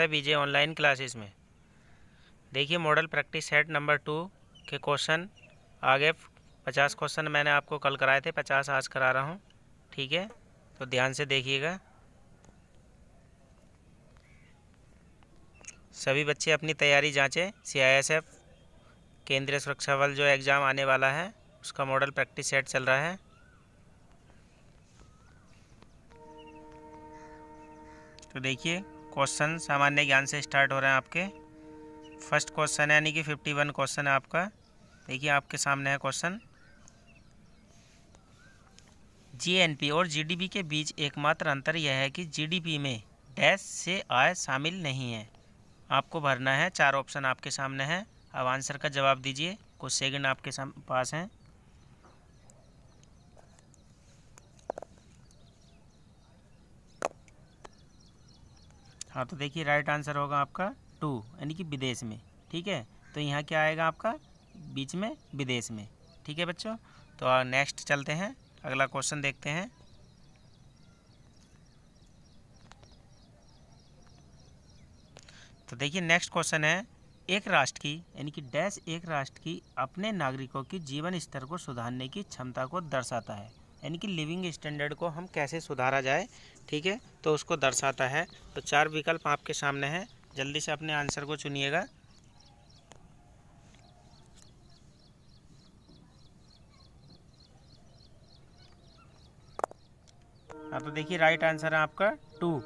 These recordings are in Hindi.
सकता है बीजे ऑनलाइन क्लासेस में देखिए model practice set number two के क्वेश्चन आगे पचास क्वेश्चन मैंने आपको कल कराए थे पचास आज करा रहा हूँ ठीक है तो ध्यान से देखिएगा सभी बच्चे अपनी तैयारी जांचें सीआईएसएफ केंद्रीय सुरक्षा बल जो एग्ज़ाम आने वाला है उसका मॉडल प्रैक्टिस सेट चल रहा है तो देखिए क्वेश्चन सामान्य ज्ञान से स्टार्ट हो रहे हैं आपके फर्स्ट क्वेश्चन है यानी कि फिफ्टी वन क्वेश्चन है आपका देखिए आपके सामने है क्वेश्चन जीएनपी और जीडीपी के बीच एकमात्र अंतर यह है कि जीडीपी में डैश से आय शामिल नहीं है आपको भरना है चार ऑप्शन आपके सामने है अब आंसर का जवाब दीजिए कुछ सेकंड आपके पास हैं हाँ तो देखिए राइट आंसर होगा आपका टू यानी कि विदेश में ठीक है तो यहाँ क्या आएगा आपका बीच में विदेश में ठीक है बच्चों तो नेक्स्ट चलते हैं अगला क्वेश्चन देखते हैं तो देखिए नेक्स्ट क्वेश्चन है एक राष्ट्र की यानी कि डैश एक राष्ट्र की अपने नागरिकों की जीवन स्तर को सुधारने की क्षमता को दर्शाता है यानी कि लिविंग स्टैंडर्ड को हम कैसे सुधारा जाए ठीक है तो उसको दर्शाता है तो चार विकल्प आपके सामने हैं जल्दी से अपने आंसर को चुनिएगा हाँ तो देखिए राइट आंसर है आपका टू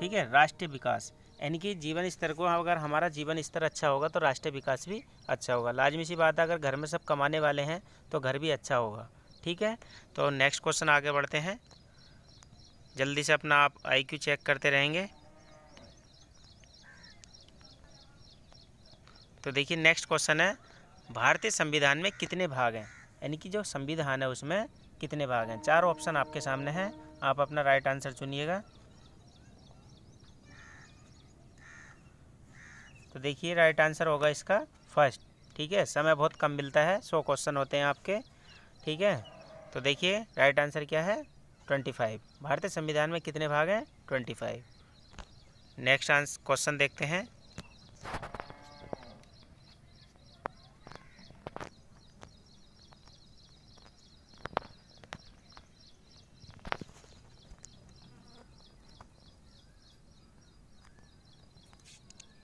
ठीक है राष्ट्रीय विकास यानी कि जीवन स्तर को अगर हमारा जीवन स्तर अच्छा होगा तो राष्ट्रीय विकास भी अच्छा होगा लाजमी सी बात है अगर घर में सब कमाने वाले हैं तो घर भी अच्छा होगा ठीक है तो नेक्स्ट क्वेश्चन आगे बढ़ते हैं जल्दी से अपना आप आईक्यू चेक करते रहेंगे तो देखिए नेक्स्ट क्वेश्चन है भारतीय संविधान में कितने भाग हैं यानी कि जो संविधान है उसमें कितने भाग हैं चार ऑप्शन आपके सामने हैं आप अपना राइट आंसर चुनिएगा तो देखिए राइट आंसर होगा इसका फर्स्ट ठीक है समय बहुत कम मिलता है सौ क्वेश्चन होते हैं आपके ठीक है तो देखिए राइट आंसर क्या है ट्वेंटी फाइव भारतीय संविधान में कितने भाग हैं twenty five next answer question देखते हैं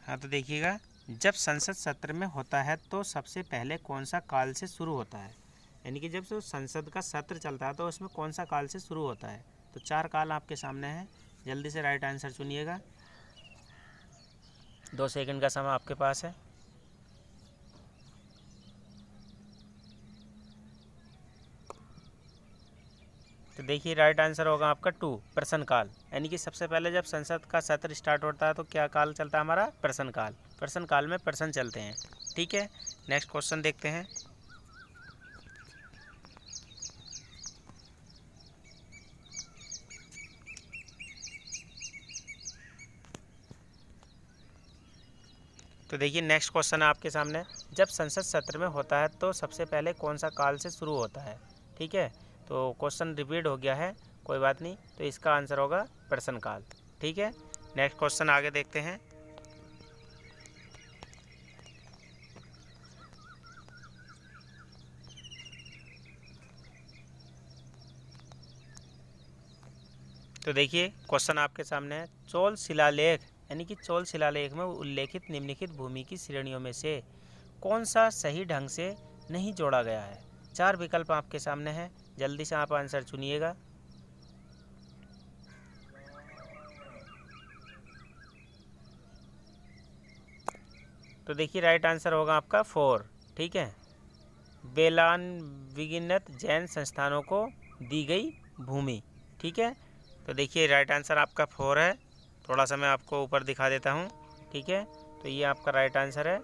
हाँ तो देखिएगा जब संसद सत्र में होता है तो सबसे पहले कौन सा काल से शुरू होता है यानी कि जब से संसद का सत्र चलता है तो उसमें कौन सा काल से शुरू होता है तो चार काल आपके सामने हैं जल्दी से राइट आंसर चुनिएगा दो सेकंड का समय आपके पास है तो देखिए राइट आंसर होगा आपका टू प्रश्न काल यानी कि सबसे पहले जब संसद का सत्र स्टार्ट होता है तो क्या काल चलता है हमारा प्रश्न काल प्रश्न काल में प्रश्न चलते हैं ठीक है नेक्स्ट क्वेश्चन देखते हैं तो देखिए नेक्स्ट क्वेश्चन है आपके सामने जब संसद सत्र में होता है तो सबसे पहले कौन सा काल से शुरू होता है ठीक है तो क्वेश्चन रिपीट हो गया है कोई बात नहीं तो इसका आंसर होगा प्रश्न काल ठीक है नेक्स्ट क्वेश्चन आगे देखते हैं तो देखिए क्वेश्चन आपके सामने है चोल शिलालेख यानी कि चौल शिलालेख में उल्लेखित निम्नलिखित भूमि की श्रेणियों में से कौन सा सही ढंग से नहीं जोड़ा गया है चार विकल्प आपके सामने हैं जल्दी से आप आंसर चुनिएगा तो देखिए राइट आंसर होगा आपका फोर ठीक है बेलान विगिनत जैन संस्थानों को दी गई भूमि ठीक है तो देखिए राइट आंसर आपका फोर है थोड़ा सा मैं आपको ऊपर दिखा देता हूँ ठीक है तो ये आपका राइट आंसर है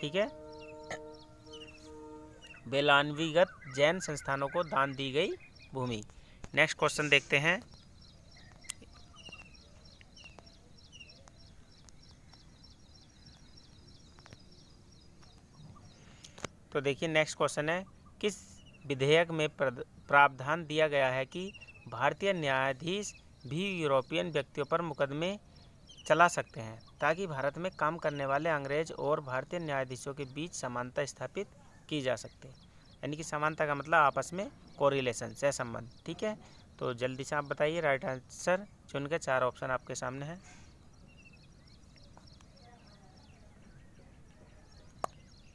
ठीक है बेलानवीगत जैन संस्थानों को दान दी गई भूमि नेक्स्ट क्वेश्चन देखते हैं तो देखिए नेक्स्ट क्वेश्चन है किस विधेयक में प्रावधान दिया गया है कि भारतीय न्यायाधीश भी यूरोपियन व्यक्तियों पर मुकदमे चला सकते हैं ताकि भारत में काम करने वाले अंग्रेज और भारतीय न्यायाधीशों के बीच समानता स्थापित की जा सकती है यानी कि समानता का मतलब आपस में कोरिलेशन संबंध ठीक है तो जल्दी से आप बताइए राइट आंसर चुनकर चार ऑप्शन आपके सामने हैं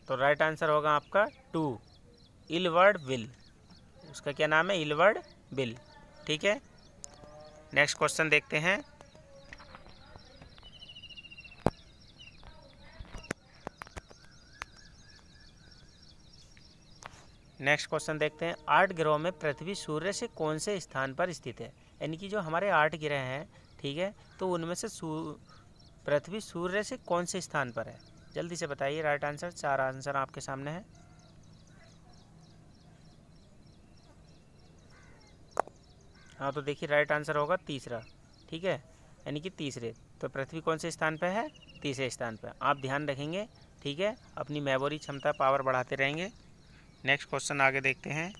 तो राइट आंसर होगा आपका टू इलवर्ड बिल उसका क्या नाम है इलवर्ड बिल ठीक है नेक्स्ट क्वेश्चन देखते हैं नेक्स्ट क्वेश्चन देखते हैं आठ ग्रहों में पृथ्वी सूर्य से कौन से स्थान पर स्थित है यानी कि जो हमारे आठ ग्रह हैं ठीक है तो उनमें से सू... पृथ्वी सूर्य से कौन से स्थान पर है जल्दी से बताइए राइट आंसर चार आंसर आपके सामने हैं हाँ तो देखिए राइट आंसर होगा तीसरा ठीक है यानी कि तीसरे तो पृथ्वी कौन से स्थान पर है तीसरे स्थान पर आप ध्यान रखेंगे ठीक है अपनी मेमोरी क्षमता पावर बढ़ाते रहेंगे नेक्स्ट क्वेश्चन आगे देखते हैं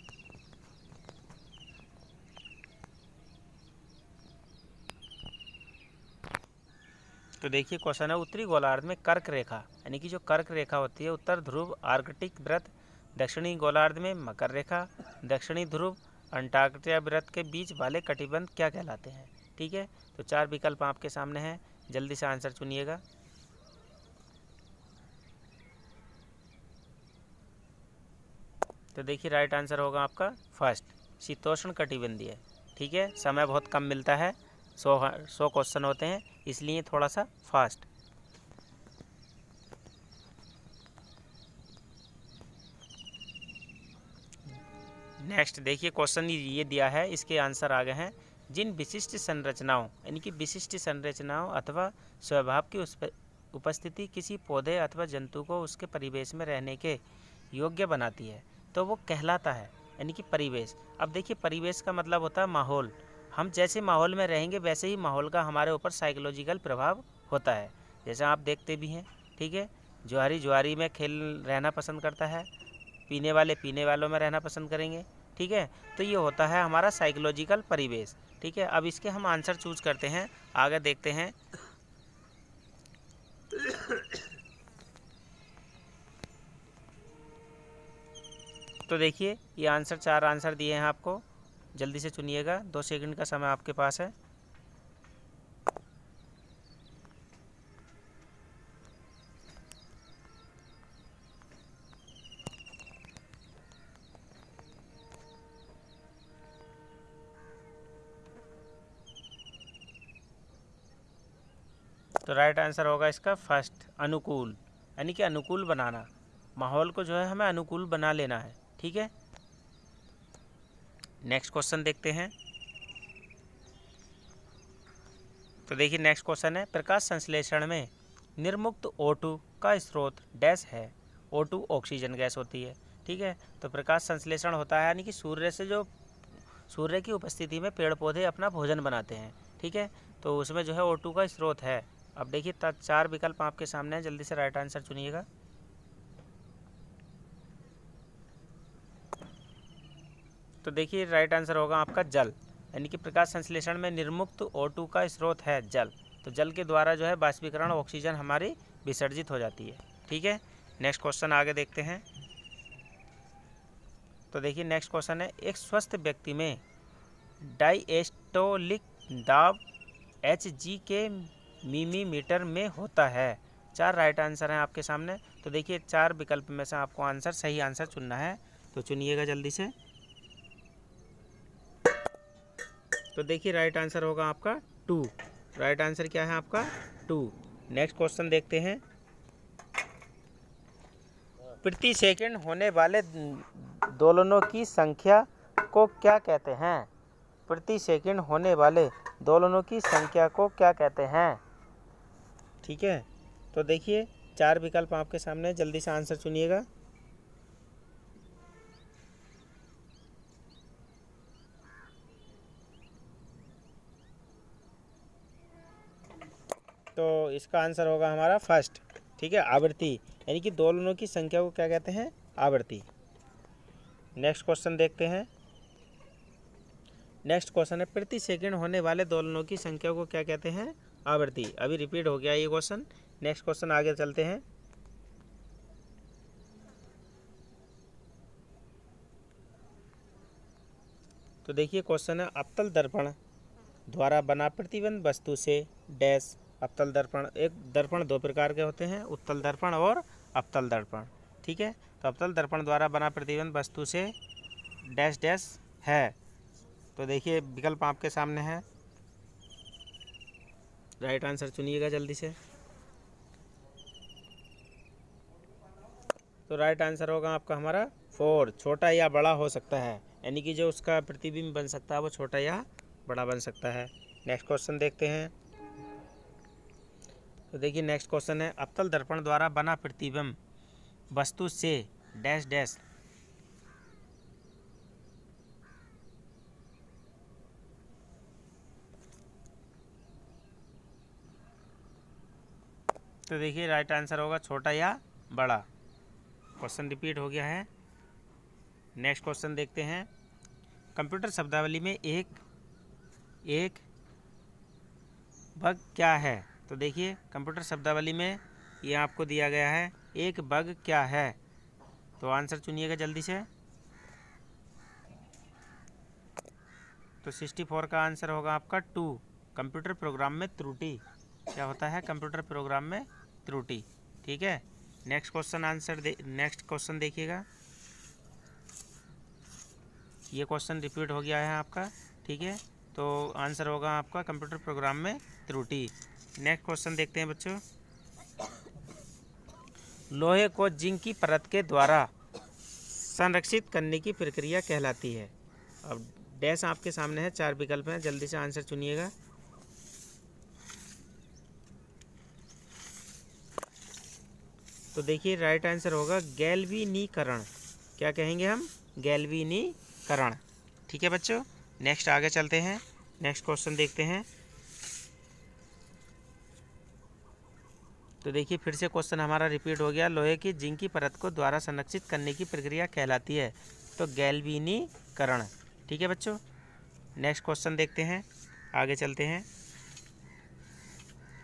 तो देखिए क्वेश्चन है उत्तरी गोलार्ध में कर्क रेखा यानी कि जो कर्क रेखा होती है उत्तर ध्रुव आर्कटिक व्रत दक्षिणी गोलार्ध में मकर रेखा दक्षिणी ध्रुव अंटार्कटिया व्रत के बीच वाले कटिबंध क्या कहलाते हैं ठीक है तो चार विकल्प आपके सामने हैं जल्दी से आंसर चुनिएगा तो देखिए राइट आंसर होगा आपका फर्स्ट शीतोष्ण कटिबंधीय ठीक है समय बहुत कम मिलता है सौ सौ क्वेश्चन होते हैं इसलिए थोड़ा सा फास्ट नेक्स्ट देखिए क्वेश्चन ये दिया है इसके आंसर आ गए हैं जिन विशिष्ट संरचनाओं यानी कि विशिष्ट संरचनाओं अथवा स्वभाव की उपस्थिति किसी पौधे अथवा जंतु को उसके परिवेश में रहने के योग्य बनाती है तो वो कहलाता है यानी कि परिवेश अब देखिए परिवेश का मतलब होता है माहौल हम जैसे माहौल में रहेंगे वैसे ही माहौल का हमारे ऊपर साइकोलॉजिकल प्रभाव होता है जैसा आप देखते भी हैं ठीक है जुआरी जुआरी में खेल रहना पसंद करता है पीने वाले पीने वालों में रहना पसंद करेंगे ठीक है तो ये होता है हमारा साइकोलॉजिकल परिवेश ठीक है अब इसके हम आंसर चूज करते हैं आगे देखते हैं तो देखिए ये आंसर चार आंसर दिए हैं आपको जल्दी से चुनिएगा दो सेकंड का समय आपके पास है तो राइट आंसर होगा इसका फर्स्ट अनुकूल यानी कि अनुकूल बनाना माहौल को जो है हमें अनुकूल बना लेना है ठीक है नेक्स्ट क्वेश्चन देखते हैं तो देखिए नेक्स्ट क्वेश्चन है प्रकाश संश्लेषण में निर्मुक्त O2 का स्रोत डैश है O2 ऑक्सीजन गैस होती है ठीक है तो प्रकाश संश्लेषण होता है यानी कि सूर्य से जो सूर्य की उपस्थिति में पेड़ पौधे अपना भोजन बनाते हैं ठीक है तो उसमें जो है O2 का स्रोत है अब देखिए चार विकल्प आपके सामने हैं जल्दी से राइट आंसर चुनिएगा तो देखिए राइट आंसर होगा आपका जल यानी कि प्रकाश संश्लेषण में निर्मुक्त ओ का स्रोत है जल तो जल के द्वारा जो है बाष्पीकरण ऑक्सीजन हमारी विसर्जित हो जाती है ठीक है नेक्स्ट क्वेश्चन आगे देखते हैं तो देखिए नेक्स्ट क्वेश्चन है एक स्वस्थ व्यक्ति में डाइएस्टोलिक दाब एच जी के मीमीमीटर में होता है चार राइट आंसर हैं आपके सामने तो देखिए चार विकल्प में से आपको आंसर सही आंसर चुनना है तो चुनिएगा जल्दी से तो देखिए राइट आंसर होगा आपका टू राइट आंसर क्या है आपका टू नेक्स्ट क्वेश्चन देखते हैं प्रति सेकंड होने वाले दोलनों की संख्या को क्या कहते हैं प्रति सेकंड होने वाले दोलनों की संख्या को क्या कहते हैं ठीक है तो देखिए चार विकल्प आपके सामने जल्दी से आंसर चुनिएगा तो इसका आंसर होगा हमारा फर्स्ट ठीक है आवृत्ति यानी कि दोलनों की संख्या को क्या कहते हैं आवृत्ति नेक्स्ट क्वेश्चन देखते हैं नेक्स्ट क्वेश्चन है प्रति सेकंड होने वाले दोलनों की संख्या को क्या कहते हैं आवृत्ति अभी रिपीट हो गया ये क्वेश्चन नेक्स्ट क्वेश्चन आगे चलते हैं तो देखिए क्वेश्चन है अवतल दर्पण द्वारा बना प्रतिबंध वस्तु से डैश अपतल दर्पण एक दर्पण दो प्रकार के होते हैं उत्तल दर्पण और अपतल दर्पण ठीक है तो अपतल दर्पण द्वारा बना प्रतिबंध वस्तु से डैश डैश है तो देखिए विकल्प आपके सामने है राइट आंसर चुनिएगा जल्दी से तो राइट आंसर होगा आपका हमारा फोर छोटा या बड़ा हो सकता है यानी कि जो उसका प्रतिबिंब बन सकता है वो छोटा या बड़ा बन सकता है नेक्स्ट क्वेश्चन देखते हैं तो देखिए नेक्स्ट क्वेश्चन है अवतल दर्पण द्वारा बना प्रतिबिंब वस्तु से डैश डैश तो देखिए राइट आंसर होगा छोटा या बड़ा क्वेश्चन रिपीट हो गया है नेक्स्ट क्वेश्चन देखते हैं कंप्यूटर शब्दावली में एक एक बग क्या है तो देखिए कंप्यूटर शब्दावली में ये आपको दिया गया है एक बग क्या है तो आंसर चुनिएगा जल्दी से तो सिक्सटी फोर का आंसर होगा आपका टू कंप्यूटर प्रोग्राम में त्रुटि क्या होता है कंप्यूटर प्रोग्राम में त्रुटि ठीक है नेक्स्ट क्वेश्चन आंसर दे नेक्स्ट क्वेश्चन देखिएगा ये क्वेश्चन रिपीट हो गया है आपका ठीक है तो आंसर होगा आपका कंप्यूटर प्रोग्राम में त्रुटि नेक्स्ट क्वेश्चन देखते हैं बच्चों लोहे को जिंक की परत के द्वारा संरक्षित करने की प्रक्रिया कहलाती है अब डैश आपके सामने है चार विकल्प हैं जल्दी से आंसर चुनिएगा तो देखिए राइट आंसर होगा गैल्विनीकरण क्या कहेंगे हम गैल्विनीकरण ठीक है बच्चों नेक्स्ट आगे चलते हैं नेक्स्ट क्वेश्चन देखते हैं तो देखिए फिर से क्वेश्चन हमारा रिपीट हो गया लोहे की जिंक की परत को द्वारा संरक्षित करने की प्रक्रिया कहलाती है तो गैल्विनीकरण ठीक है बच्चों नेक्स्ट क्वेश्चन देखते हैं आगे चलते हैं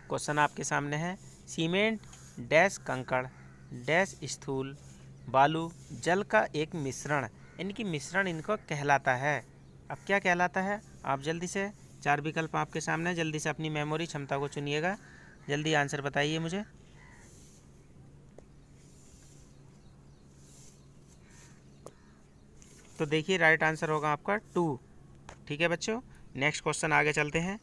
क्वेश्चन आपके सामने है सीमेंट डैश कंकड़ डैश स्थूल बालू जल का एक मिश्रण इनकी मिश्रण इनको कहलाता है अब क्या कहलाता है आप जल्दी से चार विकल्प आपके सामने जल्दी से अपनी मेमोरी क्षमता को चुनिएगा जल्दी आंसर बताइए मुझे तो देखिए राइट आंसर होगा आपका टू ठीक है बच्चों नेक्स्ट क्वेश्चन आगे चलते हैं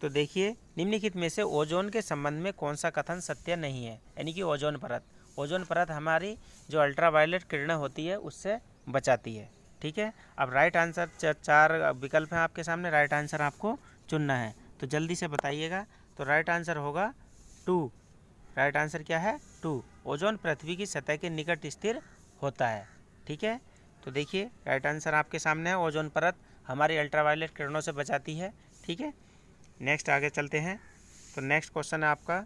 तो देखिए निम्नलिखित में से ओजोन के संबंध में कौन सा कथन सत्य नहीं है यानी कि ओजोन परत ओजोन परत हमारी जो अल्ट्रावायलेट किरण होती है उससे बचाती है ठीक है अब राइट आंसर चार विकल्प हैं आपके सामने राइट आंसर आपको चुनना है तो जल्दी से बताइएगा तो राइट आंसर होगा टू राइट आंसर क्या है टू ओजोन पृथ्वी की सतह के निकट स्थिर होता है ठीक है तो देखिए राइट आंसर आपके सामने है ओजोन परत हमारी अल्ट्रावायलेट किरणों से बचाती है ठीक है नेक्स्ट आगे चलते हैं तो नेक्स्ट क्वेश्चन है आपका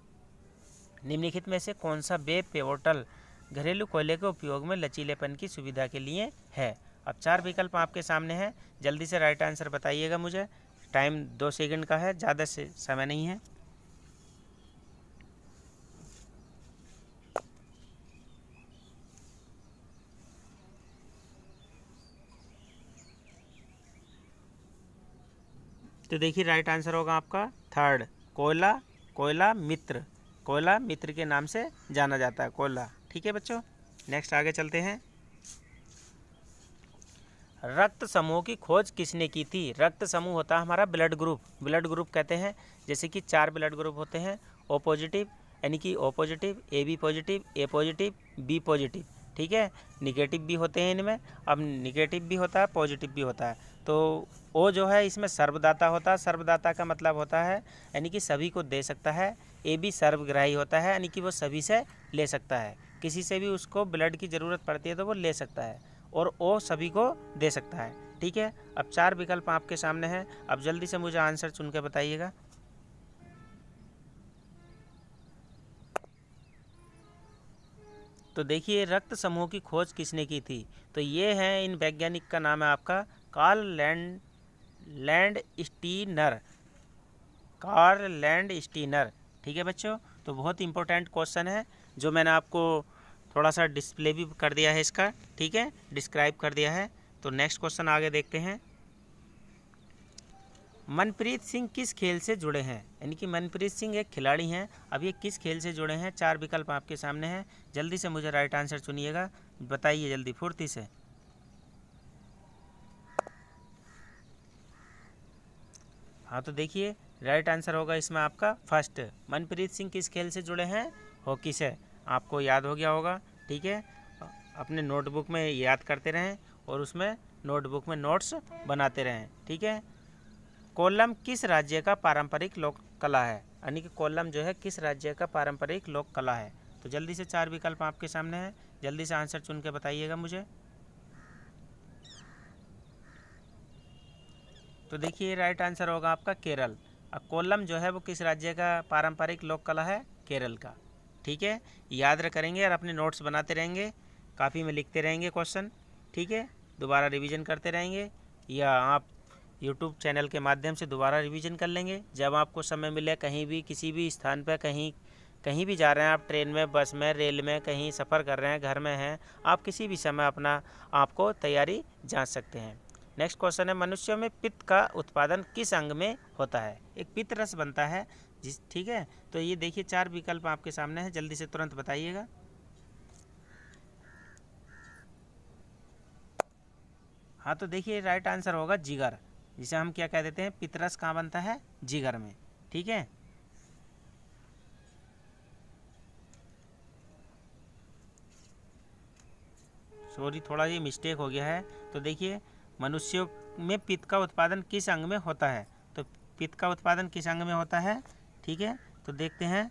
निम्नलिखित में से कौन सा बे पेवोटल घरेलू कोयले के उपयोग में लचीलेपन की सुविधा के लिए है अब चार विकल्प आपके सामने हैं जल्दी से राइट आंसर बताइएगा मुझे टाइम दो सेकंड का है ज़्यादा से समय नहीं है तो देखिए राइट आंसर होगा आपका थर्ड कोयला कोयला मित्र कोयला मित्र के नाम से जाना जाता है कोयला ठीक है बच्चों नेक्स्ट आगे चलते हैं रक्त समूह की खोज किसने की थी रक्त समूह होता है हमारा ब्लड ग्रुप ब्लड ग्रुप कहते हैं जैसे कि चार ब्लड ग्रुप होते हैं ओ पॉजिटिव यानी कि O positive A B positive A positive B positive ठीक है निगेटिव भी होते हैं इनमें अब निगेटिव भी होता है पॉजिटिव भी होता है तो ओ जो है इसमें सर्वदाता होता है सर्वदाता का मतलब होता है यानी कि सभी को दे सकता है ए भी सर्वग्राही होता है यानी कि वो सभी से ले सकता है किसी से भी उसको ब्लड की ज़रूरत पड़ती है तो वो ले सकता है और ओ सभी को दे सकता है ठीक है अब चार विकल्प आपके सामने हैं अब जल्दी से मुझे आंसर चुन के बताइएगा तो देखिए रक्त समूह की खोज किसने की थी तो ये है इन वैज्ञानिक का नाम है आपका Karl land Landsteiner Karl Landsteiner ठीक है बच्चों तो बहुत इंपॉर्टेंट क्वेश्चन है जो मैंने आपको थोड़ा सा डिस्प्ले भी कर दिया है इसका ठीक है डिस्क्राइब कर दिया है तो नेक्स्ट क्वेश्चन आगे देखते हैं मनप्रीत सिंह किस खेल से जुड़े हैं यानी कि मनप्रीत सिंह एक खिलाड़ी हैं अब ये किस खेल से जुड़े हैं चार विकल्प आपके सामने हैं जल्दी से मुझे राइट आंसर चुनिएगा बताइए जल्दी फुर्ती से हाँ तो देखिए राइट आंसर होगा इसमें आपका फर्स्ट मनप्रीत सिंह किस खेल से जुड़े हैं हॉकी से आपको याद हो गया होगा ठीक है अपने नोटबुक में याद करते रहें और उसमें नोटबुक में नोट्स बनाते रहें ठीक है कोल्लम किस राज्य का पारंपरिक लोक कला है यानी कि कोल्लम जो है किस राज्य का पारंपरिक लोक कला है तो जल्दी से चार विकल्प आपके सामने हैं जल्दी से आंसर चुन के बताइएगा मुझे तो देखिए राइट आंसर होगा आपका केरल और कोल्लम जो है वो किस राज्य का पारंपरिक लोक कला है केरल का ठीक है याद करेंगे और अपने नोट्स बनाते रहेंगे काफ़ी में लिखते रहेंगे क्वेश्चन ठीक है दोबारा रिवीजन करते रहेंगे या आप यूट्यूब चैनल के माध्यम से दोबारा रिवीजन कर लेंगे जब आपको समय मिले कहीं भी किसी भी स्थान पर कहीं कहीं भी जा रहे हैं आप ट्रेन में बस में रेल में कहीं सफ़र कर रहे हैं घर में हैं आप किसी भी समय अपना आपको तैयारी जाँच सकते हैं नेक्स्ट क्वेश्चन है मनुष्यों में पित्त का उत्पादन किस अंग में होता है एक पित्त रस बनता है जिस ठीक है तो ये देखिए चार विकल्प आपके सामने हैं जल्दी से तुरंत बताइएगा हाँ तो देखिए राइट आंसर होगा जिगर जिसे हम क्या कह देते हैं पितरस कहाँ बनता है जिगर में ठीक है सॉरी थोड़ा ये मिस्टेक हो गया है तो देखिए मनुष्यों में पित्त का उत्पादन किस अंग में होता है तो पित्त का उत्पादन किस अंग में होता है ठीक है तो देखते हैं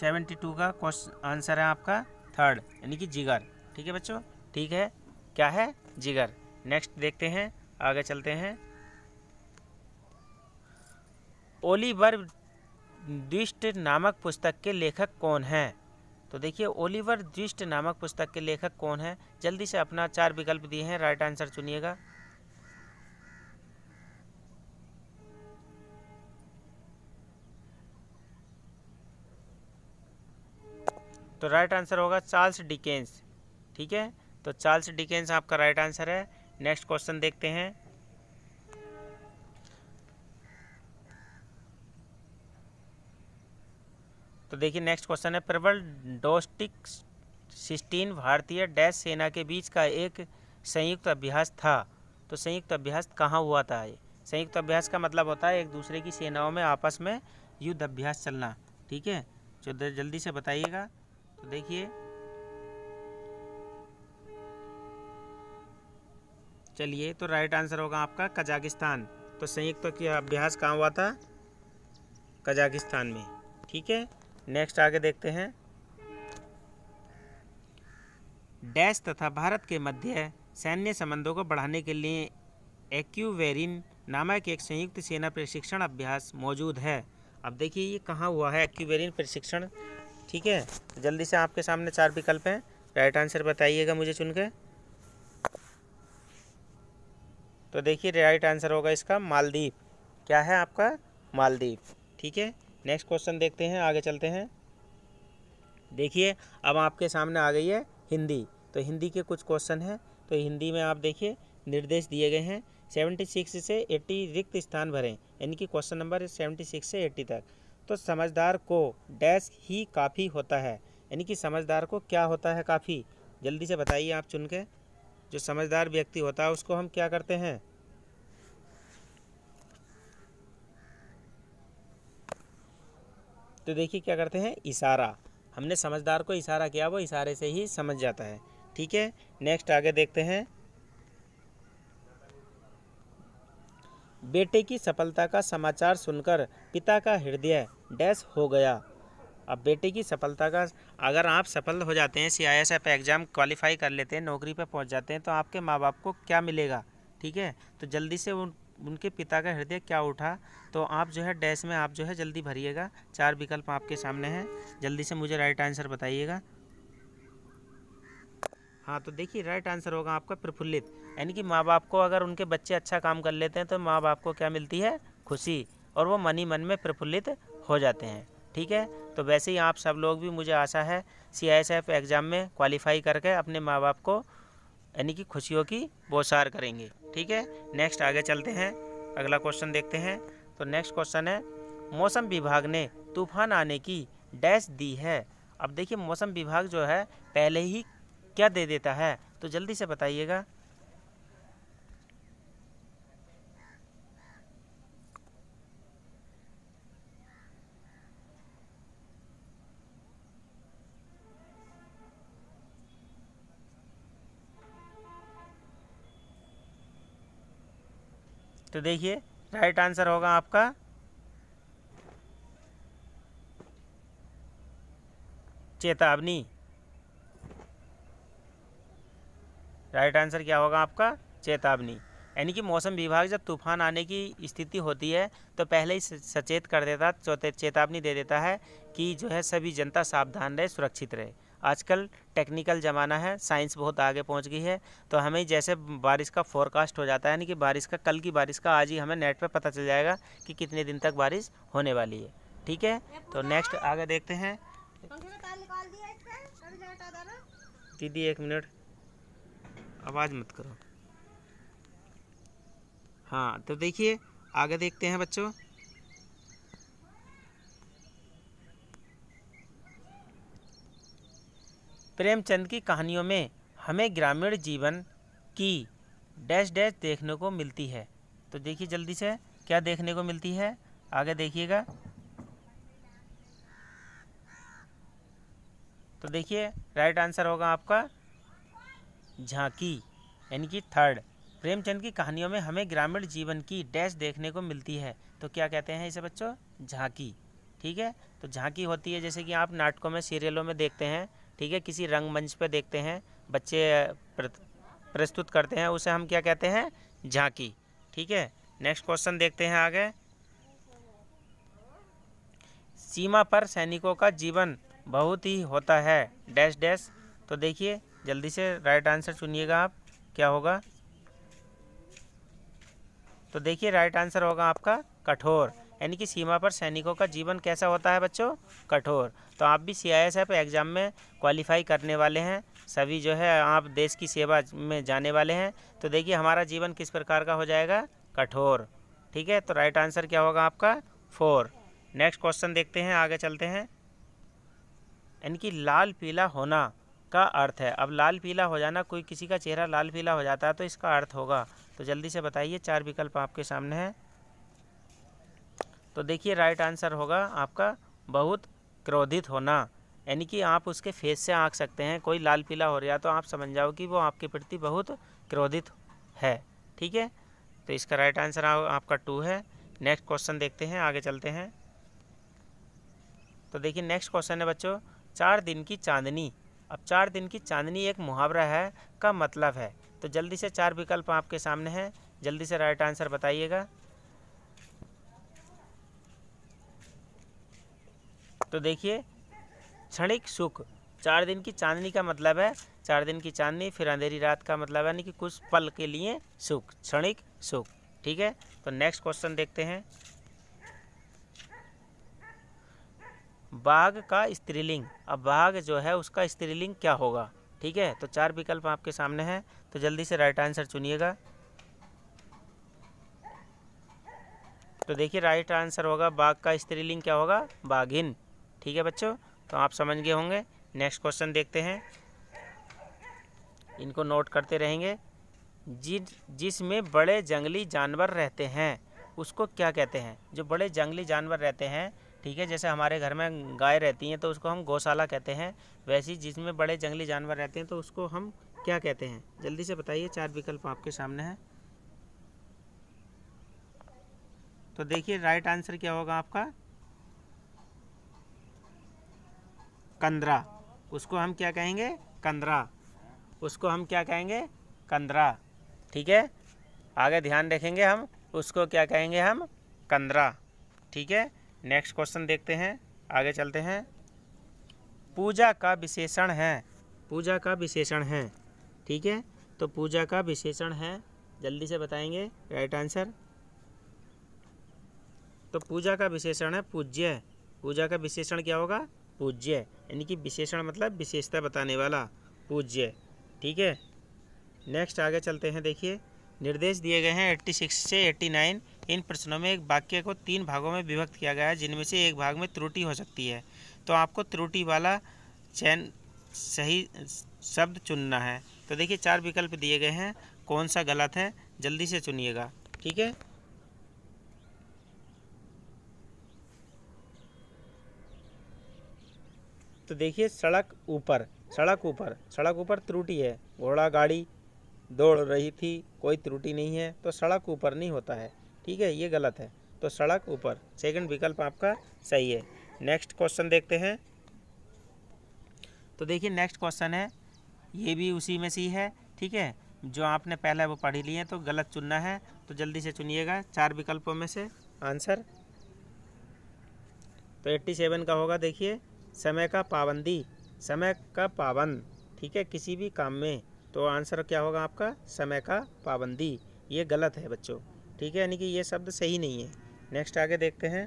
सेवेंटी टू का क्वेश्चन आंसर है आपका थर्ड यानी कि जिगर ठीक है बच्चों ठीक है क्या है जिगर नेक्स्ट देखते हैं आगे चलते हैं ओलिवर दृष्ट नामक पुस्तक के लेखक कौन हैं तो देखिए ओलिवर दृष्ट नामक पुस्तक के लेखक कौन हैं जल्दी से अपना चार विकल्प दिए हैं राइट आंसर चुनिएगा तो राइट आंसर होगा चार्ल्स डिकेंस ठीक है तो चार्ल्स डिकेंस आपका राइट आंसर है नेक्स्ट क्वेश्चन देखते हैं तो देखिए नेक्स्ट क्वेश्चन है प्रबल डोस्टिक सिस्टीन भारतीय डैश सेना के बीच का एक संयुक्त अभ्यास था तो संयुक्त अभ्यास कहाँ हुआ था ये संयुक्त अभ्यास का मतलब होता है एक दूसरे की सेनाओं में आपस में युद्ध अभ्यास चलना ठीक है तो जल्दी से बताइएगा तो देखिए चलिए तो राइट आंसर होगा आपका कजाकिस्तान तो संयुक्त तो अभ्यास कहाँ हुआ था कजाकिस्तान में ठीक है नेक्स्ट आगे देखते हैं डैश तथा भारत के मध्य सैन्य संबंधों को बढ़ाने के लिए एक्यूवेरिन नामक एक संयुक्त सेना प्रशिक्षण अभ्यास मौजूद है अब देखिए ये कहाँ हुआ है एक्यूवेरिन प्रशिक्षण ठीक है तो जल्दी से आपके सामने चार विकल्प हैं राइट आंसर बताइएगा मुझे चुन के तो देखिए राइट आंसर होगा इसका मालदीप क्या है आपका मालदीप ठीक है नेक्स्ट क्वेश्चन देखते हैं आगे चलते हैं देखिए अब आपके सामने आ गई है हिंदी तो हिंदी के कुछ क्वेश्चन हैं तो हिंदी में आप देखिए निर्देश दिए गए हैं सेवेंटी सिक्स से एट्टी रिक्त स्थान भरें यानी कि क्वेश्चन नंबर सेवेंटी सिक्स से एट्टी तक तो समझदार को डैश ही काफ़ी होता है यानी कि समझदार को क्या होता है काफ़ी जल्दी से बताइए आप चुन के जो समझदार व्यक्ति होता है उसको हम क्या करते हैं तो देखिए क्या करते हैं इशारा हमने समझदार को इशारा किया वो इशारे से ही समझ जाता है ठीक है नेक्स्ट आगे देखते हैं बेटे की सफलता का समाचार सुनकर पिता का हृदय डैश हो गया अब बेटे की सफलता का अगर आप सफल हो जाते हैं C I S exam qualify कर लेते हैं नौकरी पर पहुंच जाते हैं तो आपके माँ बाप को क्या मिलेगा ठीक है तो जल्दी से उन उनके पिता का हृदय क्या उठा तो आप जो है डैश में आप जो है जल्दी भरिएगा चार विकल्प आपके सामने हैं जल्दी से मुझे राइट आंसर बताइएगा हाँ तो देखिए राइट आंसर होगा आपका प्रफुल्लित यानी कि माँ बाप को अगर उनके बच्चे अच्छा काम कर लेते हैं तो माँ बाप को क्या मिलती है खुशी और वो मन ही मन में प्रफुल्लित हो जाते हैं ठीक है तो वैसे ही आप सब लोग भी मुझे आशा है सी एग्ज़ाम में क्वालिफाई करके अपने माँ बाप को यानी कि खुशियों की बोसार करेंगे ठीक है नेक्स्ट आगे चलते हैं अगला क्वेश्चन देखते हैं तो नेक्स्ट क्वेश्चन है मौसम विभाग ने तूफान आने की डैश दी है अब देखिए मौसम विभाग जो है पहले ही क्या दे देता है तो जल्दी से बताइएगा तो देखिए राइट आंसर होगा आपका चेतावनी राइट आंसर क्या होगा आपका चेतावनी यानी कि मौसम विभाग जब तूफान आने की स्थिति होती है तो पहले ही सचेत कर देता चेतावनी दे देता है कि जो है सभी जनता सावधान रहे सुरक्षित रहे आजकल टेक्निकल ज़माना है साइंस बहुत आगे पहुंच गई है तो हमें जैसे बारिश का फोरकास्ट हो जाता है यानी कि बारिश का कल की बारिश का आज ही हमें नेट पर पता चल जाएगा कि कितने दिन तक बारिश होने वाली है ठीक है तो नेक्स्ट आगे देखते हैं दीदी एक मिनट आवाज़ मत करो हाँ तो देखिए आगे देखते हैं बच्चों प्रेमचंद की कहानियों में हमें ग्रामीण जीवन की डैश डैश देखने को मिलती है तो देखिए जल्दी से क्या देखने को मिलती है आगे देखिएगा तो देखिए राइट आंसर होगा आपका झांकी यानी कि थर्ड प्रेमचंद की कहानियों में हमें ग्रामीण जीवन की डैश देखने को मिलती है तो क्या कहते हैं इसे बच्चों झांकी ठीक है तो झांकी होती है जैसे कि आप नाटकों में सीरियलों में देखते हैं ठीक है किसी रंगमंच पर देखते हैं बच्चे प्रस्तुत करते हैं उसे हम क्या कहते हैं झांकी ठीक है नेक्स्ट क्वेश्चन देखते हैं आगे सीमा पर सैनिकों का जीवन बहुत ही होता है डैश डैश तो देखिए जल्दी से राइट आंसर चुनिएगा आप क्या होगा तो देखिए राइट आंसर होगा आपका कठोर यानी कि सीमा पर सैनिकों का जीवन कैसा होता है बच्चों कठोर तो आप भी C I S F exam में क्वालिफाई करने वाले हैं सभी जो है आप देश की सेवा में जाने वाले हैं तो देखिए हमारा जीवन किस प्रकार का हो जाएगा कठोर ठीक है तो राइट आंसर क्या होगा आपका फोर नेक्स्ट क्वेश्चन देखते हैं आगे चलते हैं यानी कि लाल पीला होना का अर्थ है अब लाल पीला हो जाना कोई किसी का चेहरा लाल पीला हो जाता है तो इसका अर्थ होगा तो जल्दी से बताइए चार विकल्प आपके सामने हैं तो देखिए राइट आंसर होगा आपका बहुत क्रोधित होना यानी कि आप उसके फेस से आँख सकते हैं कोई लाल पीला हो रहा तो आप समझ जाओ कि वो आपके प्रति बहुत क्रोधित है ठीक है तो इसका राइट आंसर आपका टू है नेक्स्ट क्वेश्चन देखते हैं आगे चलते हैं तो देखिए नेक्स्ट क्वेश्चन है बच्चों चार दिन की चांदनी अब चार दिन की चांदनी एक मुहावरा है का मतलब है तो जल्दी से चार विकल्प आपके सामने हैं जल्दी से राइट आंसर बताइएगा तो देखिए क्षणिक सुख चार दिन की चांदनी का मतलब है चार दिन की चांदनी फिर अंधेरी रात का मतलब यानी कि कुछ पल के लिए सुख क्षणिक सुख ठीक है तो नेक्स्ट क्वेश्चन देखते हैं बाघ का स्त्रीलिंग अब बाघ जो है उसका स्त्रीलिंग क्या होगा ठीक है तो चार विकल्प आपके सामने हैं तो जल्दी से राइट आंसर चुनिएगा तो देखिए राइट आंसर होगा बाघ का स्त्रीलिंग क्या होगा बाघिन ठीक है बच्चों तो आप समझ गए होंगे नेक्स्ट क्वेश्चन देखते हैं इनको नोट करते रहेंगे जि जिसमें बड़े जंगली जानवर रहते हैं उसको क्या कहते हैं जो बड़े जंगली जानवर रहते हैं ठीक है जैसे हमारे घर में गाय रहती हैं तो उसको हम गौशाला कहते हैं वैसी जिसमें बड़े जंगली जानवर रहते हैं तो उसको हम क्या कहते हैं जल्दी से बताइए चार विकल्प आपके सामने हैं तो देखिए राइट आंसर क्या होगा आपका कंदरा उसको हम क्या कहेंगे कंदरा उसको हम क्या कहेंगे कंदरा ठीक है आगे ध्यान रखेंगे हम उसको क्या कहेंगे हम कंदरा ठीक है नेक्स्ट क्वेश्चन देखते हैं आगे चलते हैं पूजा का विशेषण है पूजा का विशेषण है ठीक है तो पूजा का विशेषण है जल्दी से बताएंगे राइट आंसर तो पूजा का विशेषण है पूज्य पूजा का विशेषण क्या होगा पूज्य यानी कि विशेषण मतलब विशेषता बताने वाला पूज्य ठीक है नेक्स्ट आगे चलते हैं देखिए निर्देश दिए गए हैं एट्टी सिक्स से एट्टी नाइन इन प्रश्नों में एक वाक्य को तीन भागों में विभक्त किया गया है जिनमें से एक भाग में त्रुटि हो सकती है तो आपको त्रुटि वाला चयन सही शब्द चुनना है तो देखिए चार विकल्प दिए गए हैं कौन सा गलत है जल्दी से चुनिएगा ठीक है तो देखिए सड़क ऊपर सड़क ऊपर सड़क ऊपर त्रुटि है घोड़ा गाड़ी दौड़ रही थी कोई त्रुटि नहीं है तो सड़क ऊपर नहीं होता है ठीक है ये गलत है तो सड़क ऊपर सेकंड विकल्प आपका सही है नेक्स्ट क्वेश्चन देखते हैं तो देखिए नेक्स्ट क्वेश्चन है ये भी उसी में सी है ठीक है जो आपने पहले वो पढ़ी ली है तो गलत चुनना है तो जल्दी से चुनिएगा चार विकल्पों में से आंसर तो एट्टी सेवन का होगा देखिए समय का पाबंदी समय का पाबंद ठीक है किसी भी काम में तो आंसर क्या होगा आपका समय का पाबंदी ये गलत है बच्चों ठीक है यानी कि ये शब्द सही नहीं है नेक्स्ट आगे देखते हैं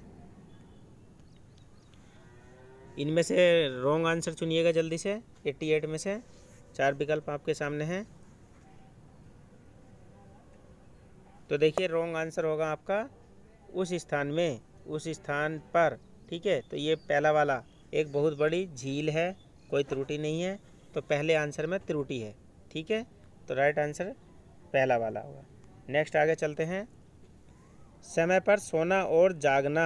इनमें से रॉन्ग आंसर चुनिएगा जल्दी से 88 में से चार विकल्प आपके सामने हैं तो देखिए रॉन्ग आंसर होगा आपका उस स्थान में उस स्थान पर ठीक है तो ये पहला वाला एक बहुत बड़ी झील है कोई त्रुटि नहीं है तो पहले आंसर में त्रुटि है ठीक है तो राइट आंसर पहला वाला होगा नेक्स्ट आगे चलते हैं समय पर सोना और जागना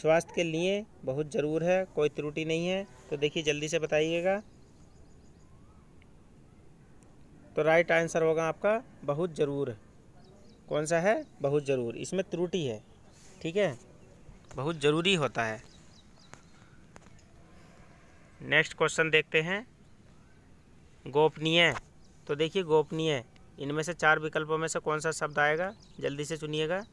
स्वास्थ्य के लिए बहुत ज़रूर है कोई त्रुटि नहीं है तो देखिए जल्दी से बताइएगा तो राइट आंसर होगा आपका बहुत ज़रूर कौन सा है बहुत ज़रूर इसमें त्रुटि है ठीक है बहुत ज़रूरी होता है नेक्स्ट क्वेश्चन देखते हैं गोपनीय तो देखिए गोपनीय इनमें से चार विकल्पों में से कौन सा शब्द आएगा जल्दी से चुनिएगा